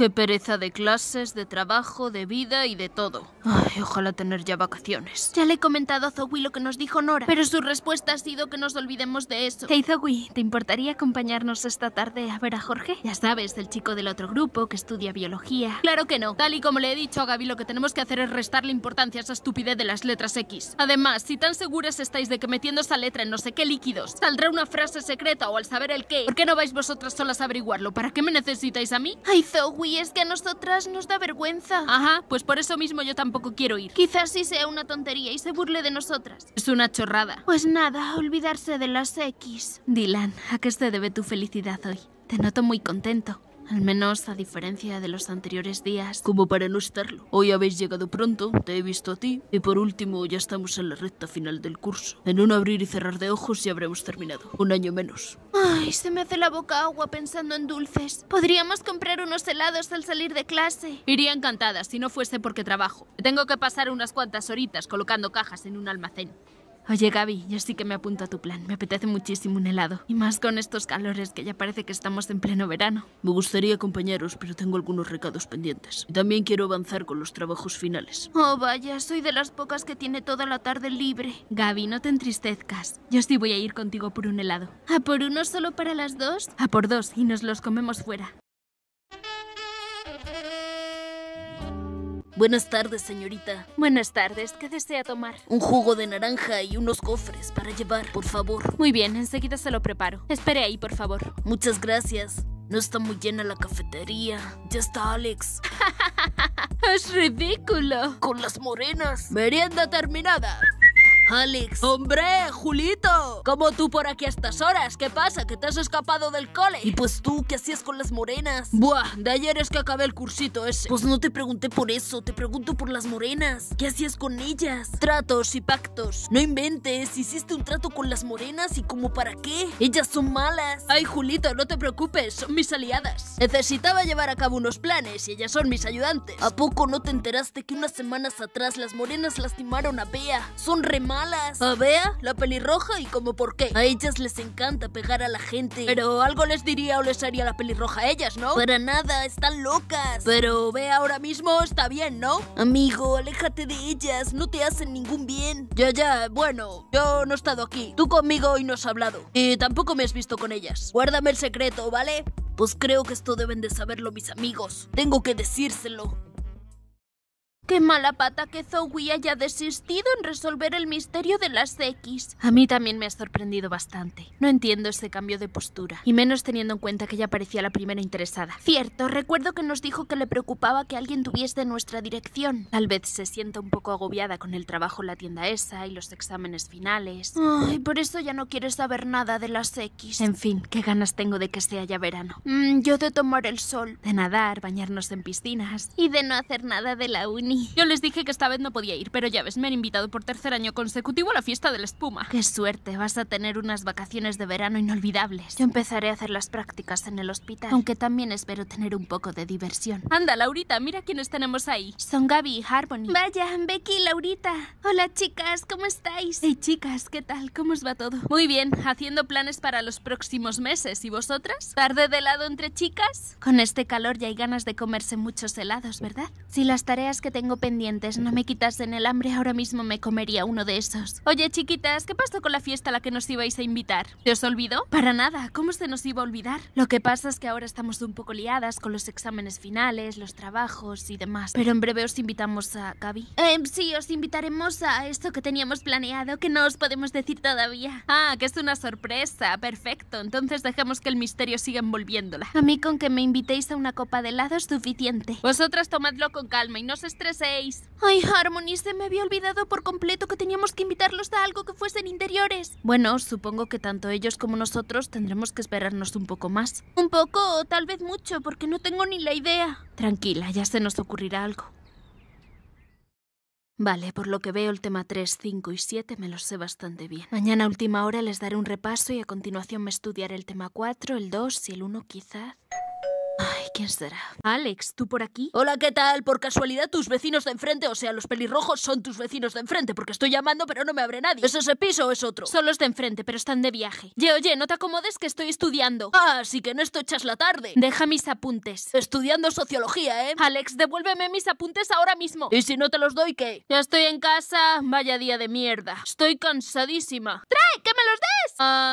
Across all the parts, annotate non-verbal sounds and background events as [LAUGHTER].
Qué pereza de clases, de trabajo, de vida y de todo. Ay, ojalá tener ya vacaciones. Ya le he comentado a Zoe lo que nos dijo Nora, pero su respuesta ha sido que nos olvidemos de eso. Hey Zoe, ¿te importaría acompañarnos esta tarde a ver a Jorge? Ya sabes, el chico del otro grupo que estudia biología. Claro que no. Tal y como le he dicho a Gaby, lo que tenemos que hacer es restarle importancia a esa estupidez de las letras X. Además, si tan seguras estáis de que metiendo esa letra en no sé qué líquidos saldrá una frase secreta o al saber el qué, ¿por qué no vais vosotras solas a averiguarlo? ¿Para qué me necesitáis a mí? Ay Zoe, y es que a nosotras nos da vergüenza. Ajá, pues por eso mismo yo tampoco quiero ir. Quizás sí sea una tontería y se burle de nosotras. Es una chorrada. Pues nada, olvidarse de las X. Dylan, ¿a qué se debe tu felicidad hoy? Te noto muy contento. Al menos a diferencia de los anteriores días. Como para no estarlo. Hoy habéis llegado pronto, te he visto a ti. Y por último, ya estamos en la recta final del curso. En un abrir y cerrar de ojos ya habremos terminado. Un año menos. Ay, se me hace la boca agua pensando en dulces. Podríamos comprar unos helados al salir de clase. Iría encantada si no fuese porque trabajo. Tengo que pasar unas cuantas horitas colocando cajas en un almacén. Oye, Gaby, yo sí que me apunto a tu plan. Me apetece muchísimo un helado. Y más con estos calores que ya parece que estamos en pleno verano. Me gustaría acompañaros, pero tengo algunos recados pendientes. Y también quiero avanzar con los trabajos finales. Oh, vaya, soy de las pocas que tiene toda la tarde libre. Gaby, no te entristezcas. Yo sí voy a ir contigo por un helado. ¿A por uno solo para las dos? A por dos y nos los comemos fuera. Buenas tardes, señorita. Buenas tardes, ¿qué desea tomar? Un jugo de naranja y unos cofres para llevar, por favor. Muy bien, enseguida se lo preparo. Espere ahí, por favor. Muchas gracias. No está muy llena la cafetería. Ya está Alex. [LAUGHS] ¡Es ridículo! Con las morenas. Merienda terminada. Alex. ¡Hombre, Julito! ¿Cómo tú por aquí a estas horas? ¿Qué pasa? ¿Que te has escapado del cole? Y pues tú, ¿qué hacías con las morenas? Buah, de ayer es que acabé el cursito ese. Pues no te pregunté por eso, te pregunto por las morenas. ¿Qué hacías con ellas? Tratos y pactos. No inventes, hiciste un trato con las morenas y como para qué? Ellas son malas. Ay, Julito, no te preocupes, son mis aliadas. Necesitaba llevar a cabo unos planes y ellas son mis ayudantes. ¿A poco no te enteraste que unas semanas atrás las morenas lastimaron a Bea? Son re a Bea, la pelirroja y como por qué. A ellas les encanta pegar a la gente. Pero algo les diría o les haría la pelirroja a ellas, ¿no? Para nada, están locas. Pero Bea ahora mismo está bien, ¿no? Amigo, aléjate de ellas, no te hacen ningún bien. Ya, ya, bueno, yo no he estado aquí. Tú conmigo hoy no has hablado. Y tampoco me has visto con ellas. Guárdame el secreto, ¿vale? Pues creo que esto deben de saberlo mis amigos. Tengo que decírselo. Qué mala pata que Zoe haya desistido en resolver el misterio de las X. A mí también me ha sorprendido bastante. No entiendo ese cambio de postura, y menos teniendo en cuenta que ella parecía la primera interesada. Cierto, recuerdo que nos dijo que le preocupaba que alguien tuviese nuestra dirección. Tal vez se sienta un poco agobiada con el trabajo en la tienda esa y los exámenes finales. Ay, por eso ya no quiere saber nada de las X. En fin, qué ganas tengo de que sea ya verano. Mm, yo de tomar el sol, de nadar, bañarnos en piscinas y de no hacer nada de la uni. Yo les dije que esta vez no podía ir, pero ya ves, me han invitado por tercer año consecutivo a la fiesta de la espuma. Qué suerte, vas a tener unas vacaciones de verano inolvidables. Yo empezaré a hacer las prácticas en el hospital, aunque también espero tener un poco de diversión. Anda, Laurita, mira quiénes tenemos ahí. Son Gaby y Harmony. Vaya, Becky y Laurita. Hola, chicas, ¿cómo estáis? Hey, chicas, ¿qué tal? ¿Cómo os va todo? Muy bien, haciendo planes para los próximos meses. ¿Y vosotras? ¿Tarde de helado entre chicas? Con este calor ya hay ganas de comerse muchos helados, ¿verdad? Si las tareas que te tengo pendientes no me quitasen el hambre, ahora mismo me comería uno de esos. Oye, chiquitas, ¿qué pasó con la fiesta a la que nos ibais a invitar? ¿Te os olvidó? Para nada, ¿cómo se nos iba a olvidar? Lo que pasa es que ahora estamos un poco liadas con los exámenes finales, los trabajos y demás. Pero en breve os invitamos a Gaby. Eh, sí, os invitaremos a esto que teníamos planeado, que no os podemos decir todavía. Ah, que es una sorpresa. Perfecto, entonces dejemos que el misterio siga envolviéndola. A mí con que me invitéis a una copa de helado es suficiente. Vosotras tomadlo con calma y no os estreséis 6. Ay, Harmony, se me había olvidado por completo que teníamos que invitarlos a algo que fuesen interiores. Bueno, supongo que tanto ellos como nosotros tendremos que esperarnos un poco más. Un poco o tal vez mucho, porque no tengo ni la idea. Tranquila, ya se nos ocurrirá algo. Vale, por lo que veo el tema 3, 5 y 7 me los sé bastante bien. Mañana a última hora les daré un repaso y a continuación me estudiaré el tema 4, el 2 y el 1 quizás. ¿Quién será? Alex, ¿tú por aquí? Hola, ¿qué tal? Por casualidad, tus vecinos de enfrente, o sea, los pelirrojos son tus vecinos de enfrente, porque estoy llamando, pero no me abre nadie. ¿Es ese piso o es otro? Son los de enfrente, pero están de viaje. Ye, oye, no te acomodes que estoy estudiando. Ah, así que no esto echas la tarde. Deja mis apuntes. Estudiando sociología, ¿eh? Alex, devuélveme mis apuntes ahora mismo. ¿Y si no te los doy, qué? Ya estoy en casa. Vaya día de mierda. Estoy cansadísima. ¡Trae, que me los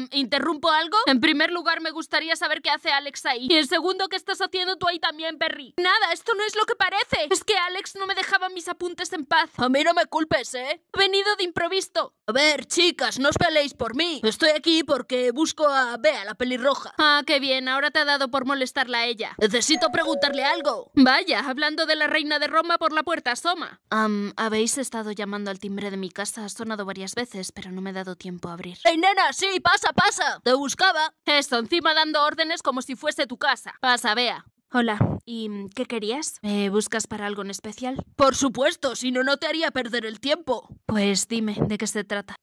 des! Um, ¿interrumpo algo? En primer lugar, me gustaría saber qué hace Alex ahí. Y en segundo, ¿qué estás haciendo tú ahí también, Perry? Nada, esto no es lo que parece. Es que Alex no me dejaba mis apuntes en paz. A mí no me culpes, ¿eh? He venido de improviso. A ver, chicas, no os peleéis por mí. Estoy aquí porque busco a Bea, la pelirroja. Ah, qué bien, ahora te ha dado por molestarla a ella. Necesito preguntarle algo. Vaya, hablando de la reina de Roma por la puerta asoma. Um, habéis estado llamando al timbre de mi casa. Ha sonado varias veces, pero no me he dado tiempo a abrir. ¡Hey, nena! ¡Sí! ¡Pasa, pasa! ¡Te buscaba! Esto, encima dando órdenes como si fuese tu casa. Pasa, Bea. Hola, ¿y mm, qué querías? ¿Me buscas para algo en especial? Por supuesto, si no, no te haría perder el tiempo. Pues dime, ¿de qué se trata?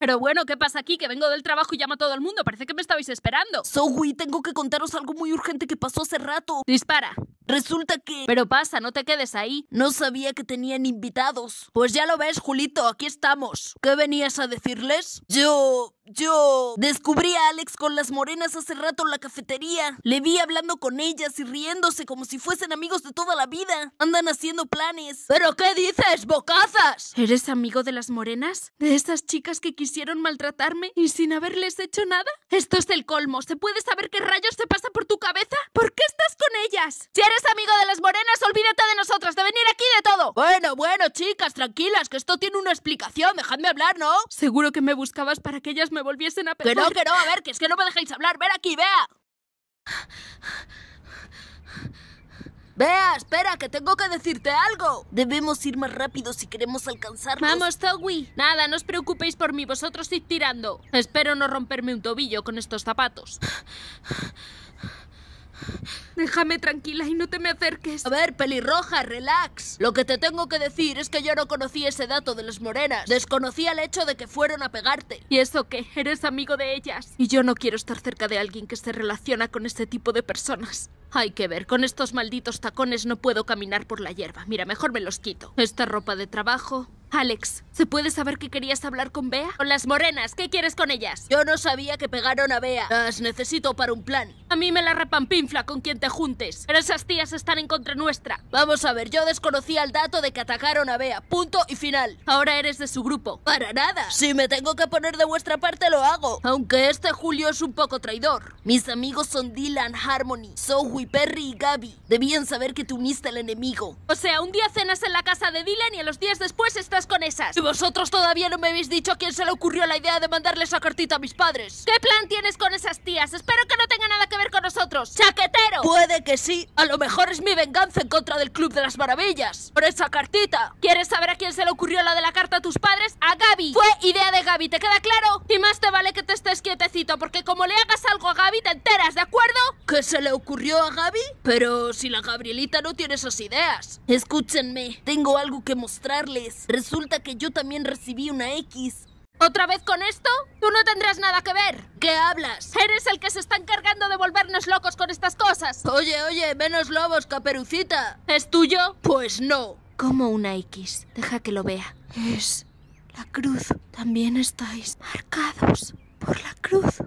Pero bueno, ¿qué pasa aquí? Que vengo del trabajo y llamo a todo el mundo. Parece que me estabais esperando. Zoe, tengo que contaros algo muy urgente que pasó hace rato. Dispara. Resulta que... Pero pasa, no te quedes ahí. No sabía que tenían invitados. Pues ya lo ves, Julito, aquí estamos. ¿Qué venías a decirles? Yo... Yo descubrí a Alex con las morenas hace rato en la cafetería. Le vi hablando con ellas y riéndose como si fuesen amigos de toda la vida. Andan haciendo planes. ¿Pero qué dices, bocazas? ¿Eres amigo de las morenas? ¿De esas chicas que quisieron maltratarme y sin haberles hecho nada? Esto es el colmo. ¿Se puede saber qué rayos se pasa por tu cabeza? ¿Por qué estás con ellas? Si eres amigo de las morenas, olvídate de nosotras, de venir aquí de todo. Bueno, bueno, chicas, tranquilas, que esto tiene una explicación. Dejadme hablar, ¿no? Seguro que me buscabas para que ellas me volviesen a pegar. Que no, que no, a ver, que es que no me dejáis hablar. Ven aquí, vea. Vea, espera, que tengo que decirte algo. Debemos ir más rápido si queremos alcanzar. Vamos, Zoe. Nada, no os preocupéis por mí, vosotros id tirando. Espero no romperme un tobillo con estos zapatos. Déjame tranquila y no te me acerques. A ver, pelirroja, relax. Lo que te tengo que decir es que yo no conocí ese dato de las morenas. Desconocía el hecho de que fueron a pegarte. ¿Y eso qué? Eres amigo de ellas. Y yo no quiero estar cerca de alguien que se relaciona con este tipo de personas. Hay que ver, con estos malditos tacones no puedo caminar por la hierba. Mira, mejor me los quito. Esta ropa de trabajo, Alex, ¿se puede saber que querías hablar con Bea? Con las morenas, ¿qué quieres con ellas? Yo no sabía que pegaron a Bea. Las necesito para un plan. A mí me la pinfla con quien te juntes. Pero esas tías están en contra nuestra. Vamos a ver, yo desconocía el dato de que atacaron a Bea. Punto y final. Ahora eres de su grupo. Para nada. Si me tengo que poner de vuestra parte, lo hago. Aunque este Julio es un poco traidor. Mis amigos son Dylan, Harmony, Zoe, Perry y Gabby. Debían saber que te uniste al enemigo. O sea, un día cenas en la casa de Dylan y a los días después estás con esas? Y vosotros todavía no me habéis dicho a quién se le ocurrió la idea de mandarle esa cartita a mis padres. ¿Qué plan tienes con esas tías? Espero que no tenga nada que ver con nosotros. ¡Chaquetero! Puede que sí. A lo mejor es mi venganza en contra del Club de las Maravillas. Por esa cartita. ¿Quieres saber a quién se le ocurrió la de la carta a tus padres? A Gaby. Fue idea de Gaby, ¿te queda claro? Y más te vale que te estés quietecito, porque como le hagas algo a Gaby, te enteras, ¿de acuerdo? ¿Qué se le ocurrió a Gaby? Pero si la Gabrielita no tiene esas ideas. Escúchenme, tengo algo que mostrarles. Resulta que yo también recibí una X. ¿Otra vez con esto? Tú no tendrás nada que ver. ¿Qué hablas? Eres el que se está encargando de volvernos locos con estas cosas. Oye, oye, menos lobos, caperucita. ¿Es tuyo? Pues no. ¿Cómo una X. Deja que lo vea. Es la cruz. También estáis marcados por la cruz.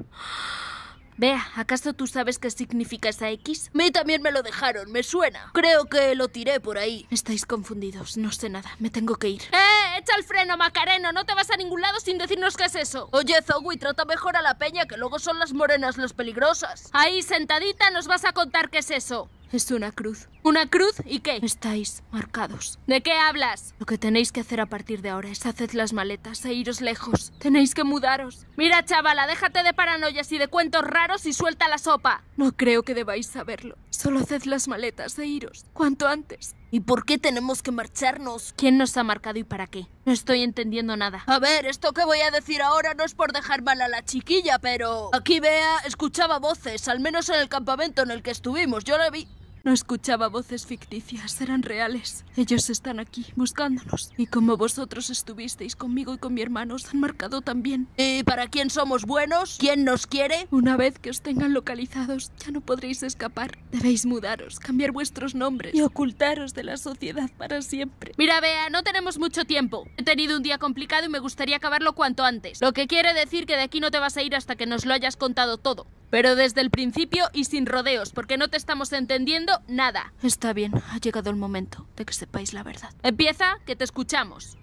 Vea, ¿acaso tú sabes qué significa esa X? Me también me lo dejaron, me suena. Creo que lo tiré por ahí. Estáis confundidos, no sé nada, me tengo que ir. ¡Eh! echa el freno, Macareno. No te vas a ningún lado sin decirnos qué es eso. Oye, Zogui, trata mejor a la peña, que luego son las morenas las peligrosas. Ahí, sentadita, nos vas a contar qué es eso. Es una cruz. ¿Una cruz y qué? Estáis marcados. ¿De qué hablas? Lo que tenéis que hacer a partir de ahora es haced las maletas e iros lejos. Tenéis que mudaros. Mira, chavala, déjate de paranoias y de cuentos raros y suelta la sopa. No creo que debáis saberlo. Solo haced las maletas e iros. Cuanto antes. ¿Y por qué tenemos que marcharnos? ¿Quién nos ha marcado y para qué? No estoy entendiendo nada. A ver, esto que voy a decir ahora no es por dejar mal a la chiquilla, pero... Aquí vea, escuchaba voces, al menos en el campamento en el que estuvimos. Yo la vi... No escuchaba voces ficticias, eran reales. Ellos están aquí, buscándonos. Y como vosotros estuvisteis conmigo y con mi hermano, os han marcado también. ¿Y para quién somos buenos? ¿Quién nos quiere? Una vez que os tengan localizados, ya no podréis escapar. Debéis mudaros, cambiar vuestros nombres y ocultaros de la sociedad para siempre. Mira, Bea, no tenemos mucho tiempo. He tenido un día complicado y me gustaría acabarlo cuanto antes. Lo que quiere decir que de aquí no te vas a ir hasta que nos lo hayas contado todo. Pero desde el principio y sin rodeos, porque no te estamos entendiendo nada. Está bien, ha llegado el momento de que sepáis la verdad. Empieza, que te escuchamos.